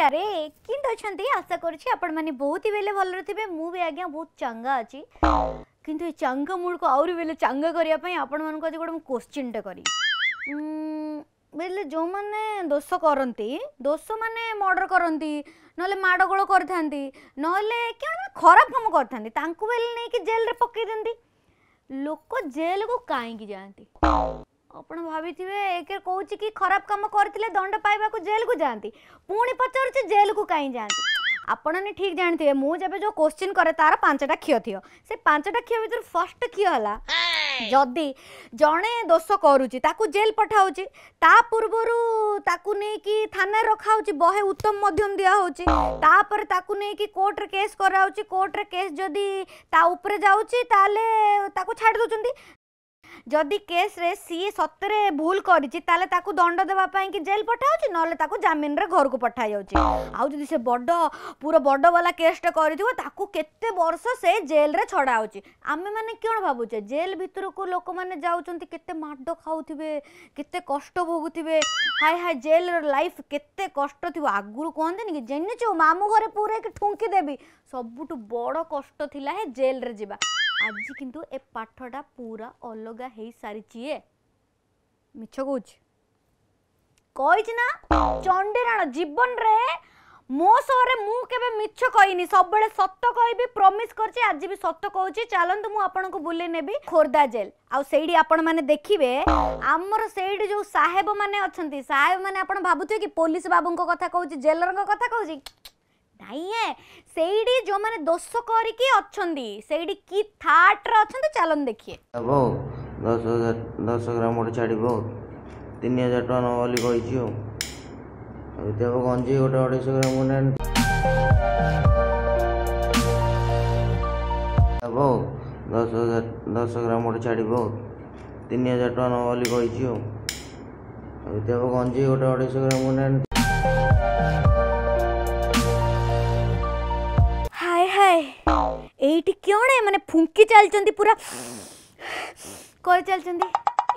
नमस्कार केमती अच्छा आशा कर बहुत ही बेले भल थे मुझे आज्ञा बहुत चांगा अच्छी किंतु ये चांगा मूड को आहरी बेले चांगा करने आपण मैं आज गोटे क्वेश्चन टे जो मैंने दोष करती दोष मैंने मर्डर करती ना माड़गोल कर खराब कम कर जेल रे लोक जेल को कहीं जाती अपन भाभी थी वे एक एक कोच की खराब काम कर थी ले पाई बाकु जेल को जानती पूर्णी पच्चर उच्च जेल को कहीं जानती अपन ने ठीक जानती है मुझे भी जो क्वेश्चन करे तारा पांच टक खियो थियो से पांच टक खियो भी तो फर्स्ट खियो हला जोधी जाने दोस्तों कोर उच्च ताकु जेल पटा उच्च तापुरबोरु रखा बहे उत्तम मध्यम दिया करा हुच्छ कोर्टर केस जोधी ताऊपर जाऊच्छ छाड़ दो যদি কেস্রে সিয়ে সত্যরে ভুল করেছে তাহলে তাকে দণ্ড দেওয়া পাইকি জেল পঠা হচ্ছে নহলে তাকে জামিনরে ঘরকু পঠা যাচ্ছে আউ যদি সে বড় পুরো বড় বালা কেসটা করেথিব তাকে কেতে বর্ষ সে জেলরে ছড়া হচ্ছে আমি মানে কেন ভাবুছে জেল ভিতরকু লোক মানে যাচ্ছেন কেতে মাড খাওথিবে কেতে কষ্ট ভোগুথিবে হাই হাই জেলর লাইফ কেতে কষ্ট থিব আগুরু কহতেনি কি জেনেছো মামু ঘরে পুরাইকি ঠুঙ্কি দেবি সবুঠু বড় কষ্ট লা হে জেলরে যা ଆଜି କିନ୍ତୁ ଏ ପାଠଟା ପୁରା ଅଲଗା ହେଇସାରିଛି ଏ ମିଛ କହୁଛି କହିଛି ନା ଚଣ୍ଡିରାଣ ଜୀବନରେ ମୋ ସହରେ ମୁଁ କେବେ ମିଛ କହିନି ସବୁବେଳେ ସତ କହିବି ପ୍ରମିସ୍ କରିଛି ଆଜି ବି ସତ କହୁଛି ଚାଲନ୍ତୁ ମୁଁ ଆପଣଙ୍କୁ ବୁଲେଇ ନେବି ଖୋର୍ଦ୍ଧା ଜେଲ୍ ଆଉ ସେଇଠି ଆପଣମାନେ ଦେଖିବେ ଆମର ସେଇଠି ଯେଉଁ ସାହେବମାନେ ଅଛନ୍ତି ସାହେବମାନେ ଆପଣ ଭାବୁଥିବେ କି ପୋଲିସ ବାବୁଙ୍କ କଥା କହୁଛି ଜେଲରଙ୍କ କଥା କହୁଛି ନାଇଁ ସେଇଠି ଯେଉଁମାନେ ଦୋଷ କରିକି ଅଛନ୍ତି ସେଇଠି କି ଥାର୍ଟରେ ଅଛନ୍ତି ଚାଲନ୍ତୁ ଦେଖିଏ ବୋଉ ଦଶ ହଜାର ଦଶ ଗ୍ରାମ ଗୋଟେ ଛାଡ଼ିବ ତିନି ହଜାର ଟଙ୍କା ନେବ ବୋଲି କହିଛି ଆଉ ଦେବ ଗଞ୍ଜି ଗୋଟେ ଅଢ଼େଇଶହ ଗ୍ରାମ ବୋଉ ଦଶ ହଜାର ଦଶ ଗ୍ରାମ ଗୋଟେ ଛାଡ଼ିବ ତିନି ହଜାର ଟଙ୍କା ନେବ ବୋଲି କହିଛି ଆଉ ଦେବ ଗଞ୍ଜି ଗୋଟେ ଅଢ଼େଇଶହ ଗ୍ରାମ ଏଇଠି କ'ଣ ମାନେ ଫୁଙ୍କି ଚାଲିଛନ୍ତି ପୁରା କରି ଚାଲିଛନ୍ତି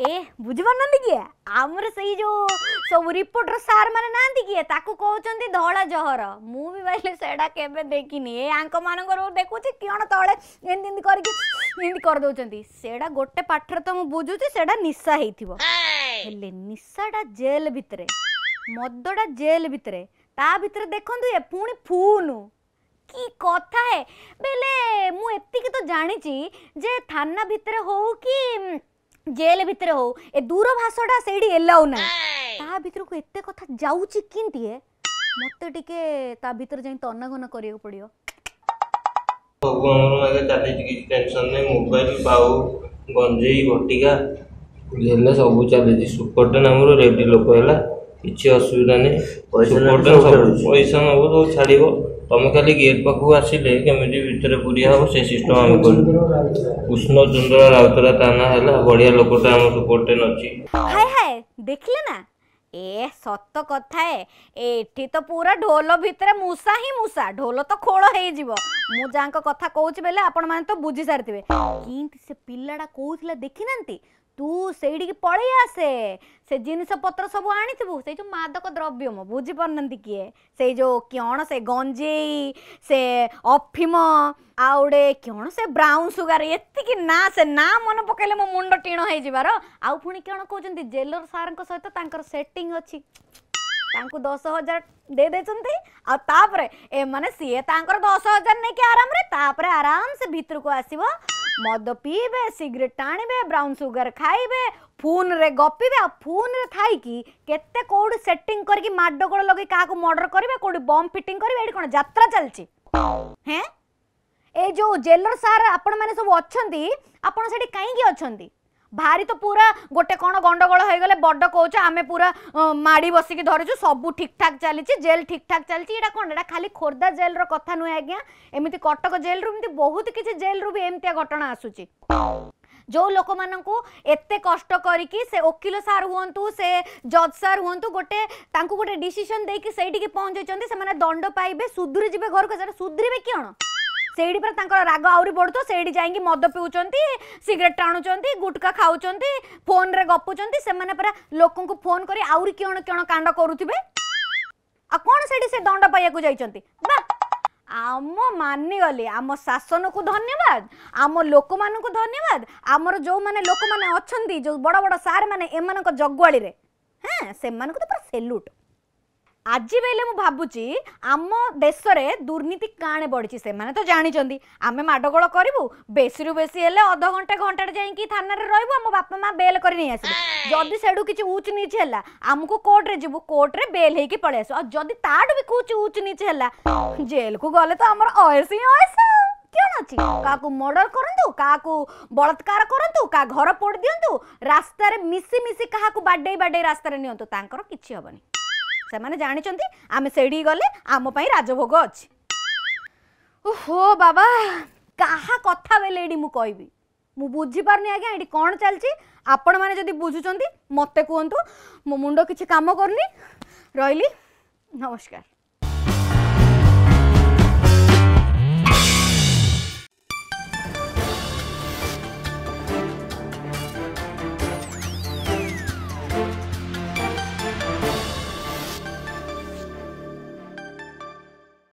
ଏ ବୁଝିପାରୁନାହାନ୍ତି କିଏ ଆମର ସେଇ ଯୋଉ ସବୁ ରିପୋର୍ଟର ସାର୍ ମାନେ ନାହାନ୍ତି କିଏ ତାକୁ କହୁଛନ୍ତି ଧଳା ଜହର ମୁଁ ବି ଭାବିଲି ସେଇଟା କେବେ ଦେଖିନି ଏ ଆଙ୍କ ମାନଙ୍କର ଦେଖୁଛି କ'ଣ ତଳେ ଏମିତି ଏମିତି କରିକି ଏମିତି କରିଦେଉଛନ୍ତି ସେଇଟା ଗୋଟେ ପାଠରେ ତ ମୁଁ ବୁଝୁଛି ସେଇଟା ନିଶା ହେଇଥିବ ହେଲେ ନିଶାଟା ଜେଲ୍ ଭିତରେ ମଦଟା ଜେଲ୍ ଭିତରେ ତା ଭିତରେ ଦେଖନ୍ତୁ ଏ ପୁଣି ଫୁନୁ କି କଥା ହେ ବେଲେ ମୁଁ ଏତିକି ତ ଜାଣିଛି ଯେ ଥାନା ଭିତରେ ହଉ କି ଜେଲ ଭିତରେ ହଉ ଏ ଦୂରଭାଷଟା ସେଇଠି ଏଲାଉ ନାହିଁ ତା ଭିତରକୁ ଏତେ କଥା ଯାଉଛି କେମିତି ଏ ମୋତେ ଟିକେ ତା ଭିତରେ ଯାଇ ତନାଘନ କରିବାକୁ ପଡ଼ିବ ଭଗବାନଙ୍କ ଆଗେ ଚାଲିଛି କିଛି ଟେନସନ୍ ନାହିଁ ମୋବାଇଲ ବାଉ ଗଞ୍ଜେଇ ବଟିକା ହେଲେ ସବୁ ଚାଲିଛି ସୁପରଟେନ୍ ଆମର ରେଡ଼ି ଲୋକ ହେଲା କିଛି ଅସୁବିଧା ନାହିଁ ପଇସା ନେବ ସବୁ ଛାଡ଼ିବ ତୁମେ ଖାଲି ଗେଟ୍ ପାଖକୁ ଆସିଲେ କେମିତି ଭିତରେ ପୁରୀ ହେବ ସେ ସିଷ୍ଟମ୍ ଆମେ କରୁ କୃଷ୍ଣ ଚନ୍ଦ୍ର ରାଉତରା ତା ନାଁ ହେଲା ବଢ଼ିଆ ଲୋକଟା ଆମ ସୁପୋର୍ଟେନ୍ ଅଛି ହାଏ ହାଏ ଦେଖିଲେ ନା ଏ ସତ କଥା ଏ ଏଠି ତ ପୁରା ଢୋଲ ଭିତରେ ମୂଷା ହିଁ ମୂଷା ଢୋଲ ତ ଖୋଳ ହେଇଯିବ ମୁଁ ଯାଙ୍କ କଥା କହୁଛି ବେଲେ ଆପଣମାନେ ତ ବୁଝି ସାରିଥିବେ କିନ୍ତୁ ସେ ପିଲାଟା କହୁଥିଲା ଦେଖିନାହାନ୍ତି ତୁ ସେଇଠିକି ପଳେଇ ଆସେ ସେ ଜିନିଷ ପତ୍ର ସବୁ ଆଣିଥିବୁ ସେଇ ଯେଉଁ ମାଦକ ଦ୍ରବ୍ୟ ମ ବୁଝିପାରୁନାହାନ୍ତି କିଏ ସେଇ ଯେଉଁ କ'ଣ ସେ ଗଞ୍ଜେଇ ସେ ଅଫିମ ଆଉ ଗୋଟେ କ'ଣ ସେ ବ୍ରାଉନ୍ ସୁଗାର ଏତିକି ନା ସେ ନା ମନେ ପକାଇଲେ ମୋ ମୁଣ୍ଡ ଟିଣ ହେଇଯିବାର ଆଉ ପୁଣି କ'ଣ କହୁଛନ୍ତି ଜେଲର ସାର୍ଙ୍କ ସହିତ ତାଙ୍କର ସେଟିଂ ଅଛି ତାଙ୍କୁ ଦଶ ହଜାର ଦେଇ ଦେଇଛନ୍ତି ଆଉ ତାପରେ ଏମାନେ ସିଏ ତାଙ୍କର ଦଶ ହଜାର ନେଇକି ଆରାମରେ ତାପରେ ଆରାମ ସେ ଭିତରକୁ ଆସିବ ମଦ ପିଇବେ ସିଗାରେଟ୍ ଟାଣିବେ ବ୍ରାଉନ୍ ସୁଗାର ଖାଇବେ ଫୋନ୍ରେ ଗପିବେ ଆଉ ଫୋନ୍ରେ ଥାଇକି କେତେ କେଉଁଠି ସେଟିଂ କରିକି ମାଡ଼ଗୋଳ ଲଗେଇ କାହାକୁ ମର୍ଡ଼ର କରିବେ କେଉଁଠି ବମ୍ ଫିଟିଂ କରିବେ ଏଠି କ'ଣ ଯାତ୍ରା ଚାଲିଛି ହେଁ ଏଇ ଯେଉଁ ଜେଲର ସାର୍ ଆପଣମାନେ ସବୁ ଅଛନ୍ତି ଆପଣ ସେଠି କାହିଁକି ଅଛନ୍ତି ভারি তো পুরা গোটে কোণ গন্ডগোল হয়ে গেলে বড় কোচ আমি পুরা মাড়ি বসিকি ধরিছু সব ঠিকঠাক চালিছি জেল ঠিকঠাক চালিছি এটা কোণ এটা খালি খোর্ধা জেলর কথা নুহে আজ্ঞা এমিতি কটক জেলরু এমতি বহুত কিছু জেল বি এমতি ঘটনা আসুচি ଯେଉଁ ଲୋକମାନଙ୍କୁ ଏତେ କଷ୍ଟ କରିକି ସେ ଓକିଲ ସାର୍ ହୁଅନ୍ତୁ ସେ ଜଜ୍ ସାର୍ ହୁଅନ୍ତୁ ଗୋଟେ ତାଙ୍କୁ ଗୋଟେ ଡିସିସନ୍ ଦେଇକି ସେଇଠିକି ପହଞ୍ଚେଇଛନ୍ତି ସେମାନେ ଦଣ୍ଡ ପାଇବେ ସୁଧୁରି ଯିବେ ଘରକୁ ସେଟା ସୁଧୁରିବେ କ'ଣ ସେଇଠି ପୁରା ତାଙ୍କର ରାଗ ଆହୁରି ବଢ଼ୁଥିବ ସେଇଠି ଯାଇକି ମଦ ପିଉଛନ୍ତି ସିଗାରେଟ୍ ଟାଣୁଛନ୍ତି ଗୁଟକା ଖାଉଛନ୍ତି ଫୋନ୍ରେ ଗପୁଛନ୍ତି ସେମାନେ ପୁରା ଲୋକଙ୍କୁ ଫୋନ୍ କରି ଆହୁରି କିଅଣ କିଅଣ କାଣ୍ଡ କରୁଥିବେ ଆଉ କ'ଣ ସେଇଠି ସେ ଦଣ୍ଡ ପାଇବାକୁ ଯାଇଛନ୍ତି ବା ଆମ ମାନିଗଲି ଆମ ଶାସନକୁ ଧନ୍ୟବାଦ ଆମ ଲୋକମାନଙ୍କୁ ଧନ୍ୟବାଦ ଆମର ଯେଉଁମାନେ ଲୋକମାନେ ଅଛନ୍ତି ଯେଉଁ ବଡ଼ ବଡ଼ ସାର୍ମାନେ ଏମାନଙ୍କ ଜଗୁଆଳିରେ ହଁ ସେମାନଙ୍କୁ ତ ପୁରା ସେଲ୍ୟୁଟ୍ আজি বেଲେ ମୁଁ ଭାବୁଛି ଆମ ଦେଶରେ ଦୁର୍ନୀତି କାଣେ ବଢ଼ିଛି ସେମାନେ ତ ଜାଣିଛନ୍ତି ଆମେ ମାଡ଼ଗୋଳ କରିବୁ ବେଶୀରୁ ବେଶୀ ହେଲେ ଅଧଘଣ୍ଟେ ଘଣ୍ଟାଟେ ଯାଇକି ଥାନାରେ ରହିବୁ ଆମ ବାପା ମା ବେଲ୍ କରି ନେଇ ଆସିବୁ ଯଦି ସେଠୁ କିଛି ଉଚ ନିଚ ହେଲା ଆମକୁ କୋର୍ଟରେ ଯିବୁ କୋର୍ଟରେ ବେଲ୍ ହେଇକି ପଳେଇ ଆସିବୁ ଆଉ ଯଦି ତାଠୁ ବି କିଛି ଉଚ ନିଚ ହେଲା ଜେଲକୁ ଗଲେ ତ ଆମର ଅଏସ ହିଁ ଅଏସ কেন আছে কাকু মর্ডর করন্তু কাকু বলৎকার করন্তু কা ঘর পোড়ি দিয়ন্তু রাস্তারে মিশি মিশি কাহাকু বাডেই বাডেই রাস্তারে নিয়ন্তু তাঙ্কর কিছু হবনি ସେମାନେ ଜାଣିଛନ୍ତି ଆମେ ସେଇଠିକି ଗଲେ ଆମ ପାଇଁ ରାଜଭୋଗ ଅଛି ଓହୋ ବାବା କାହା କଥା ବେଲେ ଏଇଠି ମୁଁ କହିବି ମୁଁ ବୁଝିପାରୁନି ଆଜ୍ଞା ଏଇଠି କ'ଣ ଚାଲିଛି ଆପଣମାନେ ଯଦି ବୁଝୁଛନ୍ତି ମୋତେ କୁହନ୍ତୁ ମୋ ମୁଣ୍ଡ କିଛି କାମ କରୁନି ରହିଲି ନମସ୍କାର